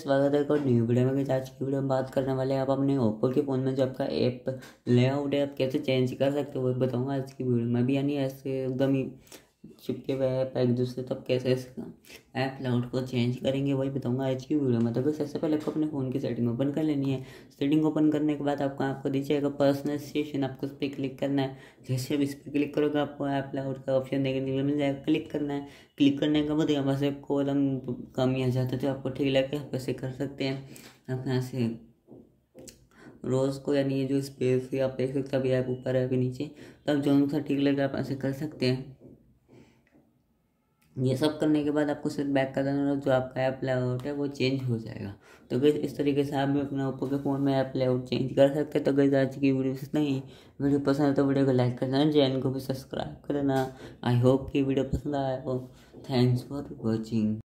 स्वागत है new video में आज की वीडियो में बात करने वाले हैं आप अपने ओप्पो के फ़ोन में जो आपका ऐप लेआउट है आप कैसे चेंज कर सकते हो वो बताऊंगा आज की वीडियो में भी यानी ऐसे एकदम ही चिपके हुए ऐप एक दूसरे तब कैसे ऐप लाउड को चेंज करेंगे वही बताऊंगा आज की वीडियो में तो बस सबसे पहले आपको अपने फ़ोन की सेटिंग ओपन कर लेनी है सेटिंग ओपन करने के बाद आपको आपको दीजिएगा पर्सनलाइजेशन आपको उस पर क्लिक करना है जैसे आप इस पर क्लिक करोगे आपको ऐप लाउड का ऑप्शन देखने के लिए मिल जाएगा क्लिक करना है क्लिक करने के बाद यहाँ से कॉलम कम यहाँ जाता है तो आपको ठीक लगे आप ऐसे कर सकते हैं आप यहाँ से रोज़ को यानी ये जो स्पेस है आप देख सकते हैं अभी ऐप ऊपर है अभी नीचे तो आप जो सा ठीक लगे आप ऐसे कर सकते हैं ये सब करने के बाद आपको सिर्फ बैक कर देना जो आपका ऐप लेआउट है वो चेंज हो जाएगा तो गई इस तरीके से आप भी अपने ओप्पो के फ़ोन में ऐप लेआउट चेंज कर सकते हैं तो गई आज की वीडियो से नहीं वीडियो पसंद है तो वीडियो को लाइक कर देना चैनल को भी सब्सक्राइब कर देना आई होप कि वीडियो पसंद आया हो थैंक्स फॉर वॉचिंग